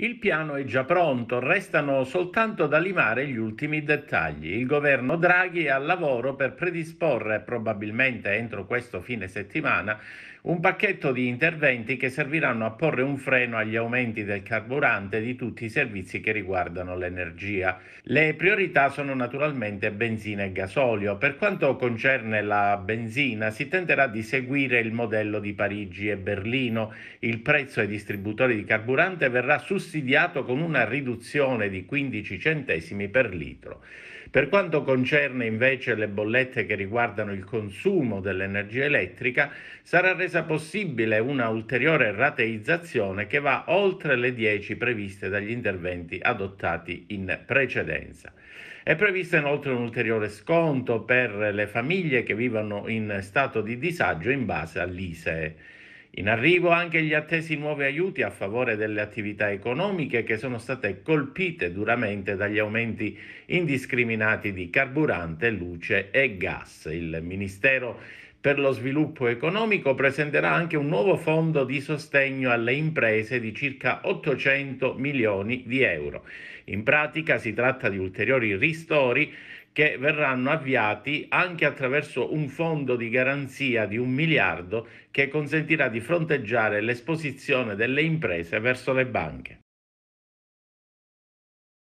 Il piano è già pronto, restano soltanto da limare gli ultimi dettagli. Il governo Draghi è al lavoro per predisporre, probabilmente entro questo fine settimana, un pacchetto di interventi che serviranno a porre un freno agli aumenti del carburante di tutti i servizi che riguardano l'energia. Le priorità sono naturalmente benzina e gasolio. Per quanto concerne la benzina, si tenterà di seguire il modello di Parigi e Berlino. Il prezzo ai distributori di carburante verrà sostenuto sussidiato con una riduzione di 15 centesimi per litro. Per quanto concerne invece le bollette che riguardano il consumo dell'energia elettrica, sarà resa possibile una ulteriore rateizzazione che va oltre le 10 previste dagli interventi adottati in precedenza. È previsto inoltre un ulteriore sconto per le famiglie che vivono in stato di disagio in base all'ISEE. In arrivo anche gli attesi nuovi aiuti a favore delle attività economiche che sono state colpite duramente dagli aumenti indiscriminati di carburante, luce e gas. Il Ministero per lo sviluppo economico presenterà anche un nuovo fondo di sostegno alle imprese di circa 800 milioni di euro. In pratica si tratta di ulteriori ristori che verranno avviati anche attraverso un fondo di garanzia di un miliardo che consentirà di fronteggiare l'esposizione delle imprese verso le banche.